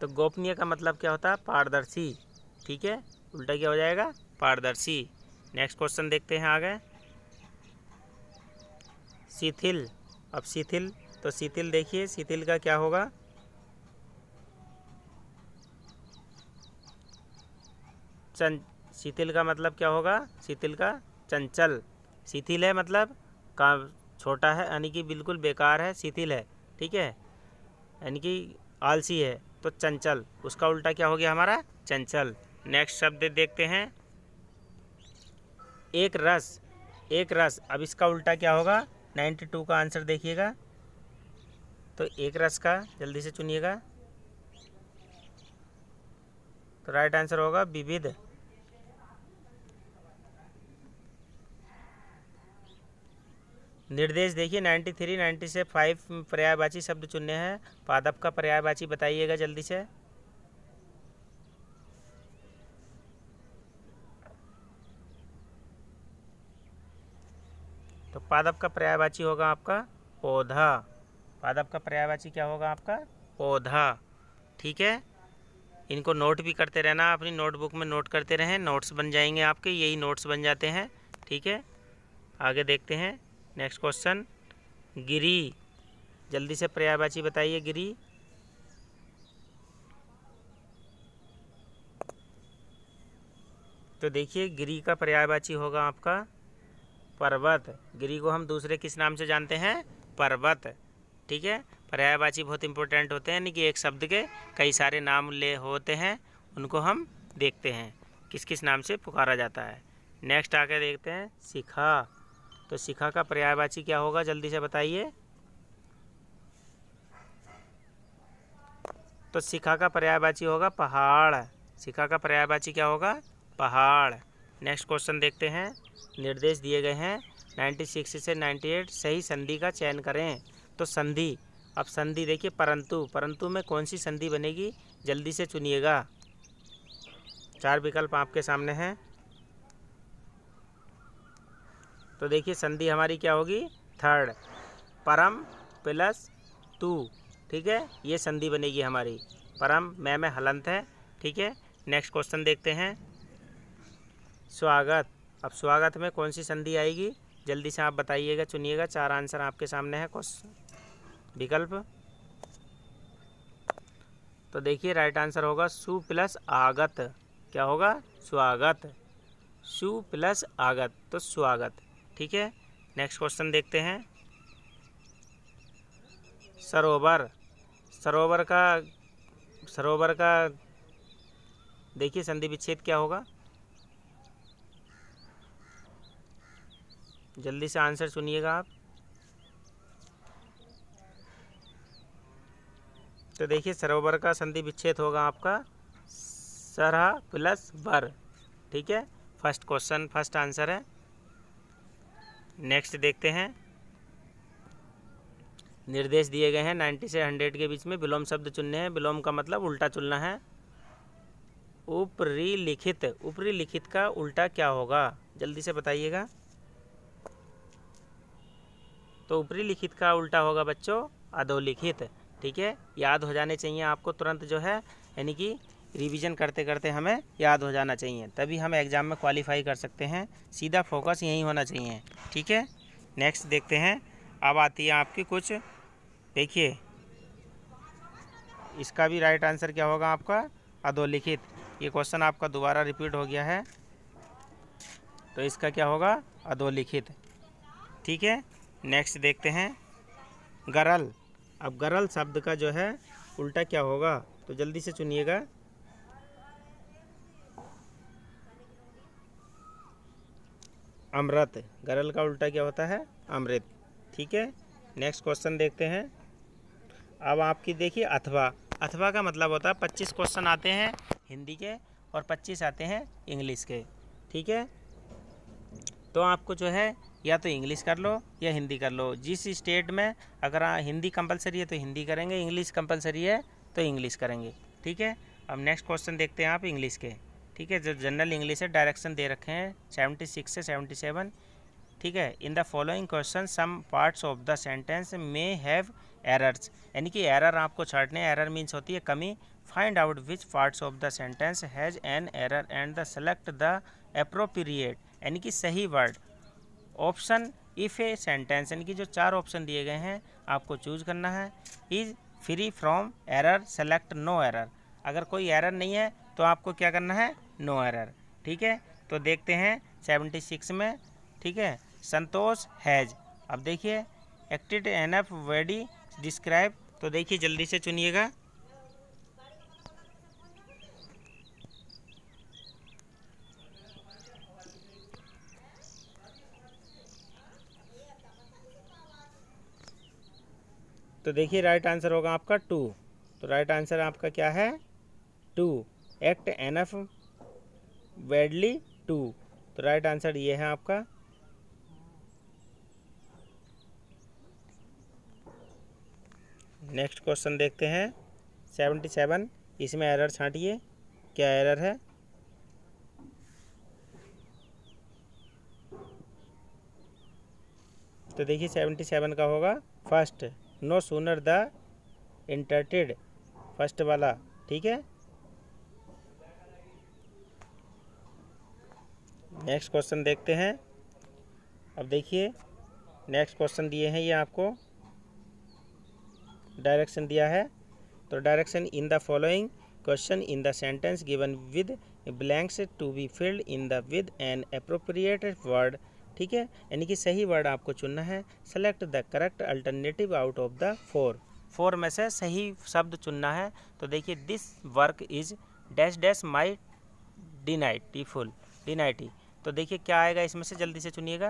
तो गोपनीय का मतलब क्या होता है पारदर्शी ठीक है उल्टा क्या हो जाएगा पारदर्शी नेक्स्ट क्वेश्चन देखते हैं आगे शिथिल अब शिथिल तो शिथिल देखिए शिथिल का क्या होगा चं शिथिल का मतलब क्या होगा शिथिल का चंचल शिथिल है मतलब का छोटा है यानी कि बिल्कुल बेकार है शिथिल है ठीक है यानी कि आलसी है तो चंचल उसका उल्टा क्या हो गया हमारा चंचल नेक्स्ट शब्द देखते हैं एक रस एक रस अब इसका उल्टा क्या होगा नाइन्टी टू का आंसर देखिएगा तो एक रस का जल्दी से चुनिएगा तो राइट आंसर होगा विविध निर्देश देखिए 93, नाइन्टी से फाइव पर्यायवाची शब्द चुनने हैं पादप का पर्यायवाची बताइएगा जल्दी से तो पादप का पर्यायवाची होगा आपका पौधा पादप का पर्यायवाची क्या होगा आपका पौधा ठीक है इनको नोट भी करते रहना अपनी नोटबुक में नोट करते रहें नोट्स बन जाएंगे आपके यही नोट्स बन जाते हैं ठीक है आगे देखते हैं नेक्स्ट क्वेश्चन गिरी जल्दी से पर्यायवाची बताइए गिरी तो देखिए गिरी का पर्यायवाची होगा आपका पर्वत गिरी को हम दूसरे किस नाम से जानते हैं पर्वत ठीक है पर्यायवाची बहुत इंपॉर्टेंट होते हैं यानी कि एक शब्द के कई सारे नाम ले होते हैं उनको हम देखते हैं किस किस नाम से पुकारा जाता है नेक्स्ट आके देखते हैं शिखा तो शिखा का पर्यायवाची क्या होगा जल्दी से बताइए तो शिखा का पर्यायवाची होगा पहाड़ शिखा का पर्यायवाची क्या होगा पहाड़ नेक्स्ट क्वेश्चन देखते हैं निर्देश दिए गए हैं 96 से 98 सही संधि का चयन करें तो संधि अब संधि देखिए परंतु परंतु में कौन सी संधि बनेगी जल्दी से चुनिएगा चार विकल्प आपके सामने हैं तो देखिए संधि हमारी क्या होगी थर्ड परम प्लस तू ठीक है ये संधि बनेगी हमारी परम मैं में हलंत है ठीक है नेक्स्ट क्वेश्चन देखते हैं स्वागत अब स्वागत में कौन सी संधि आएगी जल्दी से आप बताइएगा चुनिएगा चार आंसर आपके सामने है क्वेश्चन विकल्प तो देखिए राइट आंसर होगा सु प्लस आगत क्या होगा स्वागत सु प्लस आगत तो स्वागत ठीक है नेक्स्ट क्वेश्चन देखते हैं सरोवर सरोवर का सरोवर का देखिए संधि विच्छेद क्या होगा जल्दी से आंसर सुनिएगा आप तो देखिए सरोवर का संधि विच्छेद होगा आपका सरह प्लस वर ठीक है फर्स्ट क्वेश्चन फर्स्ट आंसर है नेक्स्ट देखते हैं निर्देश दिए गए हैं नाइन्टी से हंड्रेड के बीच में विलोम शब्द चुनने हैं विलोम का मतलब उल्टा चुनना है ऊपरी लिखित ऊपरी लिखित का उल्टा क्या होगा जल्दी से बताइएगा तो ऊपरी लिखित का उल्टा होगा बच्चों अधोलिखित ठीक है याद हो जाने चाहिए आपको तुरंत जो है यानी कि रिवीजन करते करते हमें याद हो जाना चाहिए तभी हम एग्ज़ाम में क्वालिफाई कर सकते हैं सीधा फोकस यहीं होना चाहिए ठीक है नेक्स्ट देखते हैं अब आती है आपकी कुछ देखिए इसका भी राइट आंसर क्या होगा आपका अधोलिखित ये क्वेश्चन आपका दोबारा रिपीट हो गया है तो इसका क्या होगा अधोलिखित ठीक है नेक्स्ट देखते हैं गरल अब गरल शब्द का जो है उल्टा क्या होगा तो जल्दी से चुनिएगा अमृत गरल का उल्टा क्या होता है अमृत ठीक है नेक्स्ट क्वेश्चन देखते हैं अब आपकी देखिए अथवा अथवा का मतलब होता है पच्चीस क्वेश्चन आते हैं हिंदी के और पच्चीस आते हैं इंग्लिश के ठीक है तो आपको जो है या तो इंग्लिश कर लो या हिंदी कर लो जिस स्टेट में अगर हिंदी कंपलसरी है तो हिंदी करेंगे इंग्लिश कंपलसरी है तो इंग्लिश करेंगे ठीक है अब नेक्स्ट क्वेश्चन देखते हैं आप इंग्लिश के ठीक है जो जनरल इंग्लिश है डायरेक्शन दे रखे हैं सेवेंटी सिक्स से सेवेंटी सेवन ठीक है in the following question some parts of the sentence may have errors यानी कि एरर आपको छाटने एरर मीन्स होती है कमी find out which parts of the sentence has an error and the select the appropriate यानी कि सही word option if a sentence यानी कि जो चार ऑप्शन दिए गए हैं आपको चूज करना है is free from error select no error अगर कोई एरर नहीं है तो आपको क्या करना है नो एरर ठीक है तो देखते हैं सेवेंटी सिक्स में ठीक है संतोष हैज अब देखिए एक्टेड एन एफ वेडी डिस्क्राइब तो देखिए जल्दी से चुनिएगा तो देखिए राइट आंसर होगा आपका टू तो राइट आंसर आपका क्या है टू एक्ट एन एफ वेडली टू तो राइट आंसर ये है आपका नेक्स्ट क्वेश्चन देखते हैं सेवेंटी सेवन इसमें एरर छाटिए क्या एरर है तो देखिए सेवेंटी सेवन का होगा फर्स्ट नो सूनर द इंटरटेड फर्स्ट वाला ठीक है नेक्स्ट क्वेश्चन देखते हैं अब देखिए नेक्स्ट क्वेश्चन दिए हैं ये आपको डायरेक्शन दिया है तो direction in the following question in the sentence given with blanks to be filled in the with an appropriate word ठीक है यानी कि सही वर्ड आपको चुनना है select the correct alternative out of the four four में से सही शब्द चुनना है तो देखिए this work is dash dash my D night T full D नाइटी तो देखिए क्या आएगा इसमें से जल्दी से चुनिएगा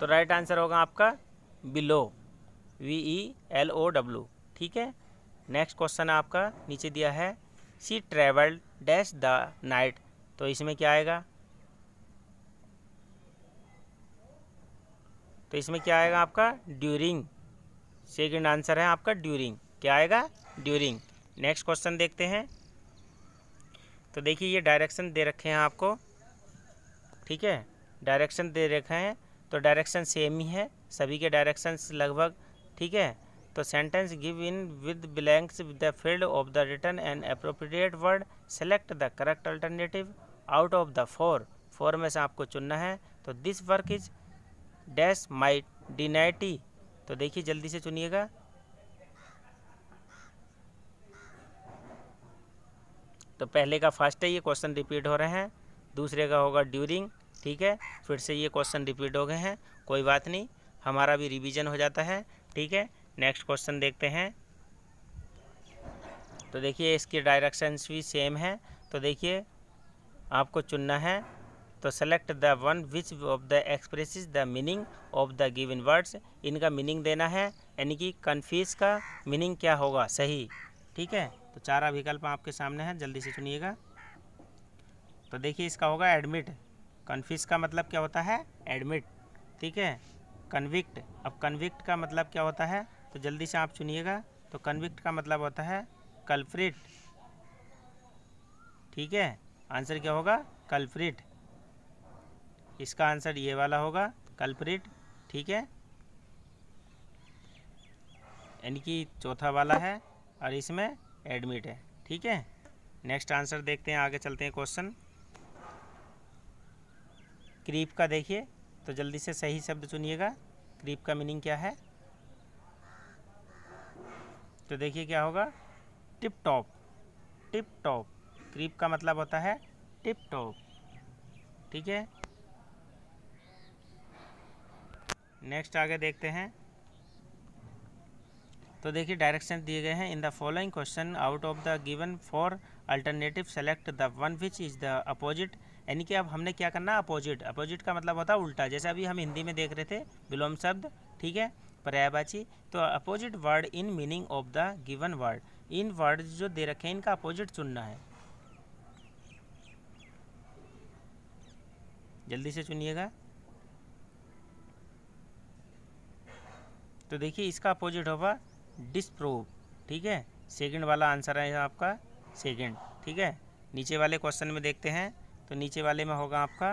तो राइट आंसर होगा आपका below V E L O W ठीक है नेक्स्ट क्वेश्चन आपका नीचे दिया है she travelled dash the night तो इसमें क्या आएगा तो इसमें क्या आएगा आपका ड्यूरिंग सेकेंड आंसर है आपका ड्यूरिंग क्या आएगा ड्यूरिंग नेक्स्ट क्वेश्चन देखते हैं तो देखिए ये डायरेक्शन दे रखे हैं आपको ठीक है डायरेक्शन दे रखे हैं तो डायरेक्शन सेम ही है सभी के डायरेक्शन लगभग ठीक है तो sentence give in with blanks with the field of the return and appropriate word select the correct alternative out of the four four में से आपको चुनना है तो this work is dash my D तो देखिए जल्दी से चुनिएगा तो पहले का फर्स्ट है ये क्वेश्चन रिपीट हो रहे हैं दूसरे का होगा ड्यूरिंग ठीक है फिर से ये क्वेश्चन रिपीट हो गए हैं कोई बात नहीं हमारा भी रिवीजन हो जाता है ठीक है नेक्स्ट क्वेश्चन देखते हैं तो देखिए इसकी डायरेक्शंस भी सेम है तो देखिए आपको चुनना है तो select the one which of the express the meaning of the given words इनका मीनिंग देना है यानी कि कन्फ्यूज़ का मीनिंग क्या होगा सही ठीक है तो चार विकल्प आपके सामने हैं जल्दी से चुनिएगा तो देखिए इसका होगा एडमिट कन्फ्यूज का मतलब क्या होता है एडमिट ठीक है कन्विक्ट अब कन्विक्ट का मतलब क्या होता है तो जल्दी से आप चुनिएगा तो कन्विक्ट का मतलब होता है कल्फ्रिट ठीक है आंसर क्या होगा कल्फ्रिट इसका आंसर ये वाला होगा कल्प्रिट ठीक है यानी कि चौथा वाला है और इसमें एडमिट है ठीक है नेक्स्ट आंसर देखते हैं आगे चलते हैं क्वेश्चन क्रीप का देखिए तो जल्दी से सही शब्द चुनिएगा क्रीप का मीनिंग क्या है तो देखिए क्या होगा tip top tip top creep का मतलब होता है टिप टॉप ठीक है नेक्स्ट आगे देखते हैं तो देखिए डायरेक्शन दिए गए हैं in the following question out of the given four alternative select the one which is the opposite यानी कि अब हमने क्या करना अपोजिट अपोजिट का मतलब होता है उल्टा जैसे अभी हम हिंदी में देख रहे थे विलोम शब्द ठीक है पर्यायवाची तो opposite word in meaning of the given word in word जो दे रखे हैं इनका अपोजिट चुनना है जल्दी से चुनिएगा तो देखिए इसका अपोजिट होगा डिसप्रूव ठीक है सेकंड वाला आंसर है आपका सेकंड ठीक है नीचे वाले क्वेश्चन में देखते हैं तो नीचे वाले में होगा आपका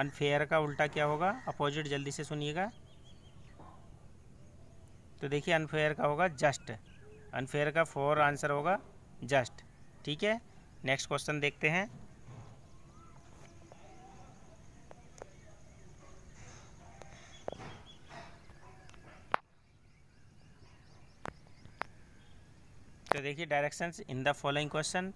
अनफेयर का उल्टा क्या होगा अपोजिट जल्दी से सुनिएगा तो देखिए अनफेयर का होगा जस्ट अनफेयर का फोर आंसर होगा जस्ट ठीक है नेक्स्ट क्वेश्चन देखते हैं तो देखिए directions in the following question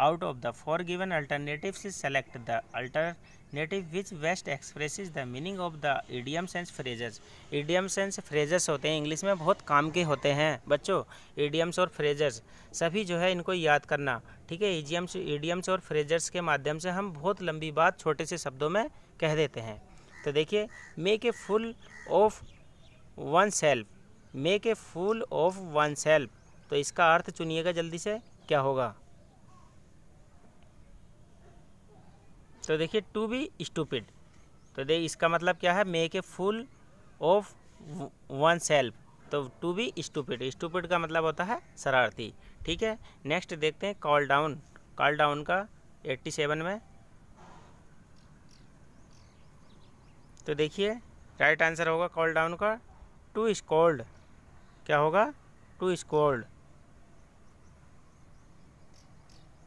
out of the four given alternative select the alternative which best express the meaning of the idioms and phrases idioms and phrases होते हैं इंग्लिश में बहुत काम के होते हैं बच्चों ईडियम्स और फ्रेजेस सभी जो है इनको याद करना ठीक है ईडियम्स ईडियम्स और फ्रेजर्स के माध्यम से हम बहुत लंबी बात छोटे से शब्दों में कह देते हैं तो देखिए make a fool of oneself make a fool of oneself तो इसका अर्थ चुनिएगा जल्दी से क्या होगा तो देखिए टू बी स्टूपिड तो देखिए इसका मतलब क्या है make a fool of oneself तो टू बी स्टूपिड स्टूपिड का मतलब होता है शरारती ठीक है नेक्स्ट देखते हैं कॉल डाउन कॉल डाउन का एट्टी सेवन में तो देखिए राइट आंसर होगा कॉल डाउन का टू इज क्या होगा टू इज कोल्ड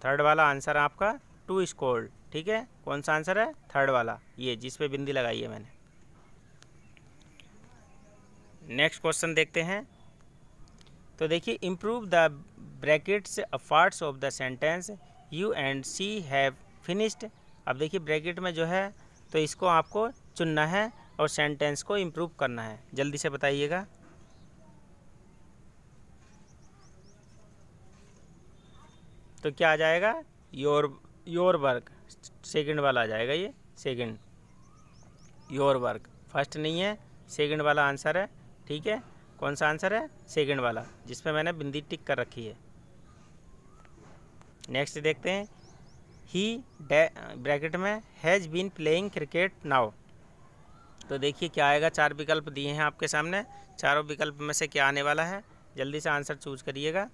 थर्ड वाला आंसर आपका टू स्कोर ठीक है कौन सा आंसर है थर्ड वाला ये जिस पे बिंदी लगाई है मैंने नेक्स्ट क्वेश्चन देखते हैं तो देखिए improve the brackets parts of the sentence you and she have finished अब देखिए ब्रैकेट में जो है तो इसको आपको चुनना है और सेंटेंस को इम्प्रूव करना है जल्दी से बताइएगा तो क्या आ जाएगा योर योर वर्क सेकंड वाला आ जाएगा ये सेकंड योर वर्क फर्स्ट नहीं है सेकंड वाला आंसर है ठीक है कौन सा आंसर है सेकंड वाला जिसमें मैंने बिंदी टिक कर रखी है नेक्स्ट देखते हैं ही ब्रैकेट में has been playing cricket now तो देखिए क्या आएगा चार विकल्प दिए हैं आपके सामने चारों विकल्प में से क्या आने वाला है जल्दी से आंसर चूज करिएगा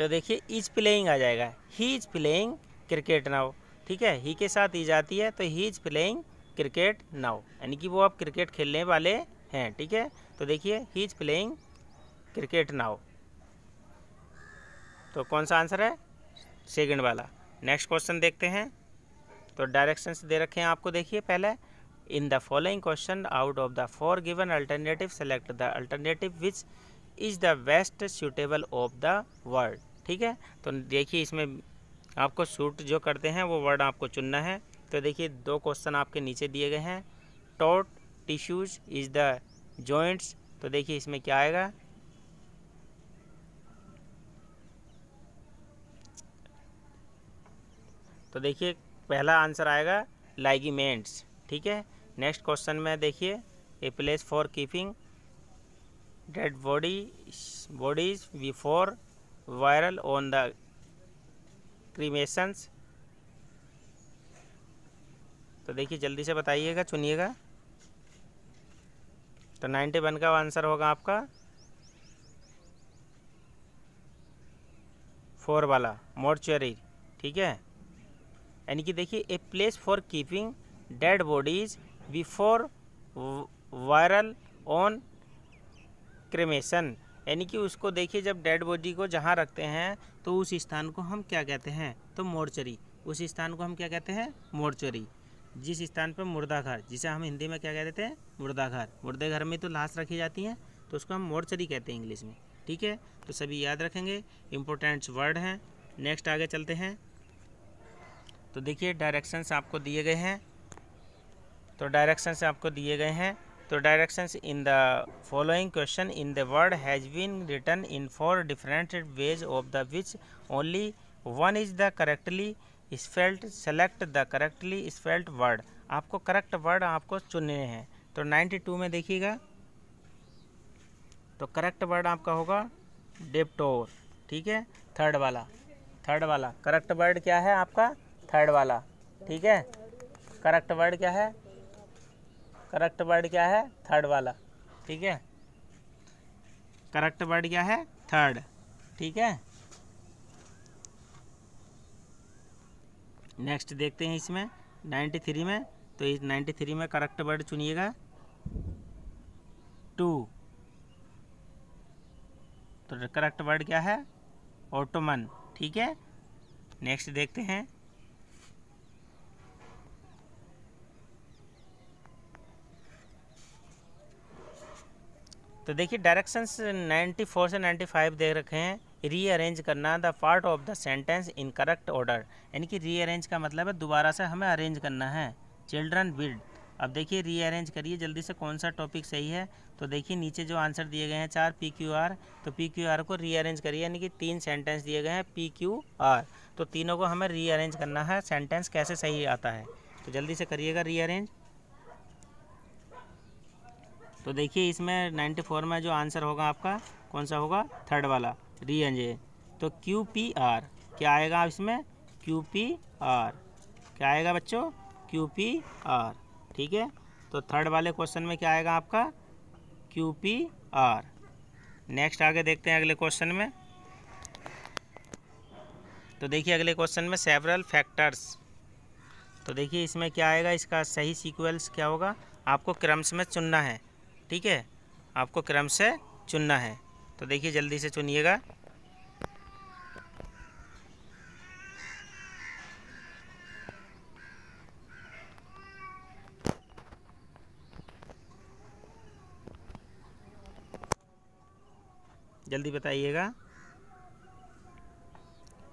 तो देखिए इज प्लेइंग आ जाएगा he is playing cricket now ठीक है ही के साथ इज आती है तो he is playing cricket now यानी कि वो अब क्रिकेट खेलने वाले हैं ठीक है तो देखिए he is playing cricket now तो कौन सा आंसर है सेकंड वाला नेक्स्ट क्वेश्चन देखते हैं तो डायरेक्शंस दे रखे हैं आपको देखिए पहले in the following question out of the four given alternative select the alternative which is the best suitable of the world ठीक है तो देखिए इसमें आपको सूट जो करते हैं वो वर्ड आपको चुनना है तो देखिए दो क्वेश्चन आपके नीचे दिए गए हैं taut tissues is the joints तो देखिए इसमें क्या आएगा तो देखिए पहला आंसर आएगा लाइगीमेंट्स ठीक है नेक्स्ट क्वेश्चन में देखिए a place for keeping dead body bodies before viral on the cremations तो देखिए जल्दी से बताइएगा चुनिएगा तो नाइन्टी वन का आंसर होगा आपका फोर वाला मोर्चरी ठीक है यानी कि देखिए a place for keeping dead bodies before viral on cremation यानी कि उसको देखिए जब डेड बॉडी को जहाँ रखते हैं तो उस स्थान को हम क्या कहते हैं तो मोर्चरी उस स्थान को हम क्या कहते हैं मोर्चरी जिस स्थान पर मुर्दाघर जिसे हम हिंदी में क्या कहते हैं मुर्दाघर मुर्दे घर में तो लाश रखी जाती हैं तो उसको हम मोर्चरी कहते हैं इंग्लिश में ठीक है तो सभी याद रखेंगे इम्पोर्टेंट्स वर्ड हैं नेक्स्ट आगे चलते हैं तो देखिए डायरेक्शंस आपको दिए गए हैं तो डायरेक्शंस आपको दिए गए हैं तो directions in the following question in the word has been return in four different ways of the which only one is the correctly spelt select the correctly spelt word आपको करेक्ट वर्ड आपको चुनने हैं तो 92 में देखिएगा तो करेक्ट वर्ड आपका होगा डेप्टोर ठीक है थर्ड वाला थर्ड वाला करेक्ट वर्ड क्या है आपका थर्ड वाला ठीक है करेक्ट वर्ड क्या है करेक्ट वर्ड क्या है थर्ड वाला ठीक है करेक्ट वर्ड क्या है थर्ड ठीक है नेक्स्ट देखते हैं इसमें नाइन्टी थ्री में तो इस नाइन्टी थ्री में करेक्ट वर्ड चुनिएगा टू तो करेक्ट वर्ड क्या है ऑटोमन ठीक है नेक्स्ट देखते हैं तो देखिए डायरेक्शंस 94 से 95 दे रखे हैं रीअरेंज करना the part of the sentence in correct order यानी कि रीअरेंज का मतलब है दोबारा से हमें अरेंज करना है चिल्ड्रन बिल्ड अब देखिए रीअरेंज करिए जल्दी से कौन सा टॉपिक सही है तो देखिए नीचे जो आंसर दिए गए हैं चार पी क्यू आर तो पी क्यू आर को रीअरेंज करिए यानी कि तीन सेंटेंस दिए गए हैं पी क्यू आर तो तीनों को हमें रीअरेंज करना है सेंटेंस कैसे सही आता है तो जल्दी से करिएगा रीअरेंज तो देखिए इसमें 94 में जो आंसर होगा आपका कौन सा होगा थर्ड वाला एन जे तो क्यू पी आर क्या आएगा इसमें क्यू पी आर क्या आएगा बच्चों क्यू पी आर ठीक है तो थर्ड वाले क्वेश्चन में क्या आएगा आपका क्यू पी आर नेक्स्ट आगे देखते हैं अगले क्वेश्चन में तो देखिए अगले क्वेश्चन में सेवरल फैक्टर्स तो देखिए इसमें क्या आएगा इसका सही सीक्वेंस क्या होगा आपको क्रम्स में चुनना है ठीक है आपको क्रम से चुनना है तो देखिए जल्दी से चुनिएगा जल्दी बताइएगा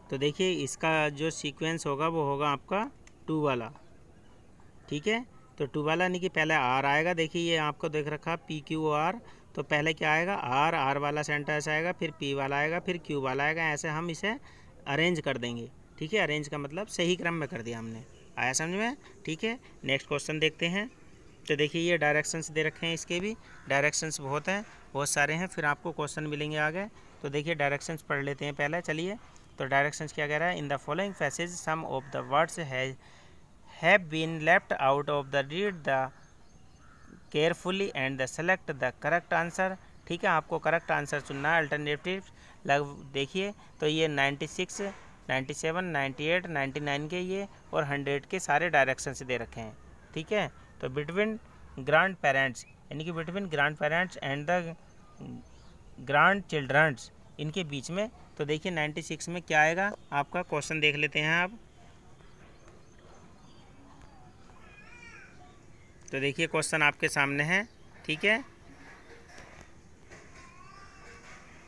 तो देखिए इसका जो सीक्वेंस होगा वो होगा आपका टू वाला ठीक है तो टू वाला यानी कि पहले आर आएगा देखिए ये आपको देख रखा पी क्यू आर तो पहले क्या आएगा आर आर वाला सेंटेंस आएगा फिर पी वाला आएगा फिर क्यू वाला आएगा ऐसे हम इसे अरेंज कर देंगे ठीक है अरेंज का मतलब सही क्रम में कर दिया हमने आया समझ में ठीक है नेक्स्ट क्वेश्चन देखते हैं तो देखिए ये डायरेक्शंस दे रखे हैं इसके भी डायरेक्शंस बहुत हैं बहुत सारे हैं फिर आपको क्वेश्चन मिलेंगे आगे तो देखिए डायरेक्शंस पढ़ लेते हैं पहले चलिए तो डायरेक्शंस क्या कह रहा है in the following passages some of the words has have been left out of the read the carefully and the select the correct answer ठीक है आपको करेक्ट आंसर चुनना है अल्टरनेटिव लग देखिए तो ये 96, 97, 98, 99 के ये और 100 के सारे डायरेक्शन से दे रखे हैं ठीक है तो बिटवीन ग्रांड पेरेंट्स यानी कि between grandparents and the grandchildrens इनके बीच में तो देखिए 96 में क्या आएगा आपका क्वेश्चन देख लेते हैं आप तो देखिए क्वेश्चन आपके सामने है ठीक है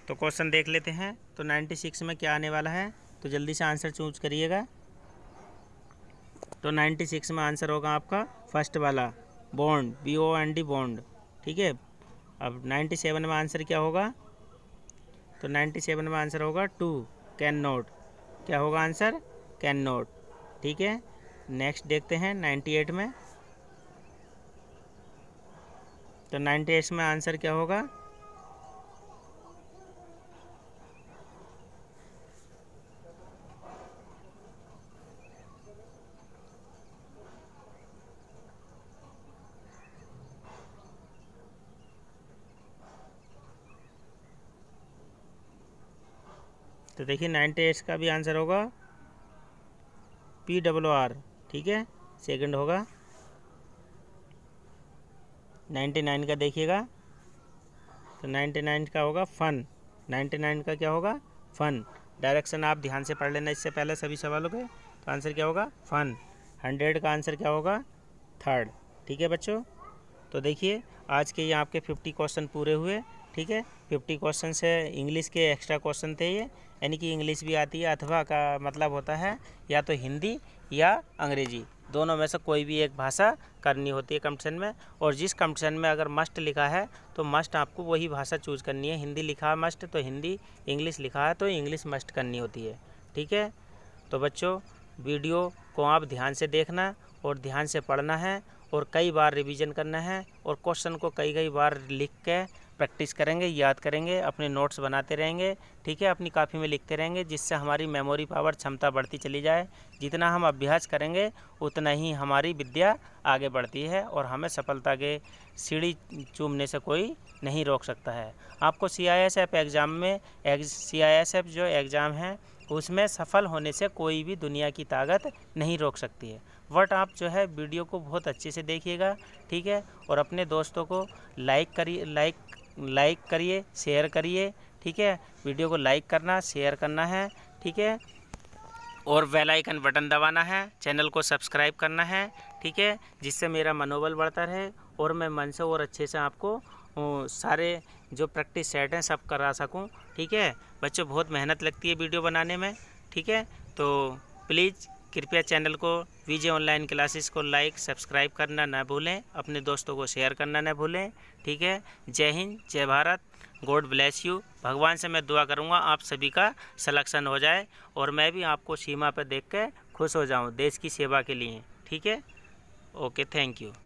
तो क्वेश्चन देख लेते हैं तो नाइन्टी सिक्स में क्या आने वाला है तो जल्दी से आंसर चूज करिएगा तो नाइन्टी सिक्स में आंसर होगा आपका फर्स्ट वाला bond B O N D bond ठीक है अब नाइन्टी सेवन में आंसर क्या होगा तो नाइन्टी सेवन में आंसर होगा टू कैन नोट क्या होगा आंसर कैन नोट ठीक है नेक्स्ट देखते हैं नाइन्टी एट में तो नाइन्टी एट्स में आंसर क्या होगा तो देखिए नाइन्टी एट्स का भी आंसर होगा पी डब्ल्यू आर ठीक है सेकंड होगा नाइन्टी नाइन का देखिएगा तो नाइन्टी नाइन का होगा फन नाइन्टी नाइन का क्या होगा फन डायरेक्शन आप ध्यान से पढ़ लेना इससे पहले सभी सवालों के तो आंसर क्या होगा फन हंड्रेड का आंसर क्या होगा थर्ड ठीक है बच्चों तो देखिए आज के ये आपके फिफ्टी क्वेश्चन पूरे हुए ठीक है फिफ्टी क्वेश्चन से इंग्लिश के एक्स्ट्रा क्वेश्चन थे ये यानी कि इंग्लिश भी आती है अथवा का मतलब होता है या तो हिंदी या अंग्रेजी दोनों में से कोई भी एक भाषा करनी होती है कंपटीशन में और जिस कंपटीशन में अगर मस्ट लिखा है तो मस्ट आपको वही भाषा चूज करनी है हिंदी लिखा है मस्ट तो हिंदी इंग्लिश लिखा है तो इंग्लिश मस्ट करनी होती है ठीक है तो बच्चों वीडियो को आप ध्यान से देखना और ध्यान से पढ़ना है और कई बार रिविजन करना है और क्वेश्चन को कई कई बार लिख के प्रैक्टिस करेंगे याद करेंगे अपने नोट्स बनाते रहेंगे ठीक है अपनी काफ़ी में लिखते रहेंगे जिससे हमारी मेमोरी पावर क्षमता बढ़ती चली जाए जितना हम अभ्यास करेंगे उतना ही हमारी विद्या आगे बढ़ती है और हमें सफलता के सीढ़ी चूमने से कोई नहीं रोक सकता है आपको सी एग्ज़ाम में सी जो एग्ज़ाम है उसमें सफल होने से कोई भी दुनिया की ताकत नहीं रोक सकती है बट आप जो है वीडियो को बहुत अच्छे से देखिएगा ठीक है और अपने दोस्तों को लाइक करिए लाइक लाइक करिए शेयर करिए ठीक है वीडियो को लाइक करना शेयर करना है ठीक है और वेल आइकन बटन दबाना है चैनल को सब्सक्राइब करना है ठीक है जिससे मेरा मनोबल बढ़ता रहे और मैं मन से और अच्छे से आपको सारे जो प्रैक्टिस सेट हैं सब करा सकूं ठीक है बच्चों बहुत मेहनत लगती है वीडियो बनाने में ठीक है तो प्लीज़ कृपया चैनल को विजय ऑनलाइन क्लासेस को लाइक सब्सक्राइब करना ना भूलें अपने दोस्तों को शेयर करना ना भूलें ठीक है जय हिंद जय भारत गॉड ब्लेस यू भगवान से मैं दुआ करूँगा आप सभी का सलेक्शन हो जाए और मैं भी आपको सीमा पर देख कर खुश हो जाऊँ देश की सेवा के लिए ठीक है ओके थैंक यू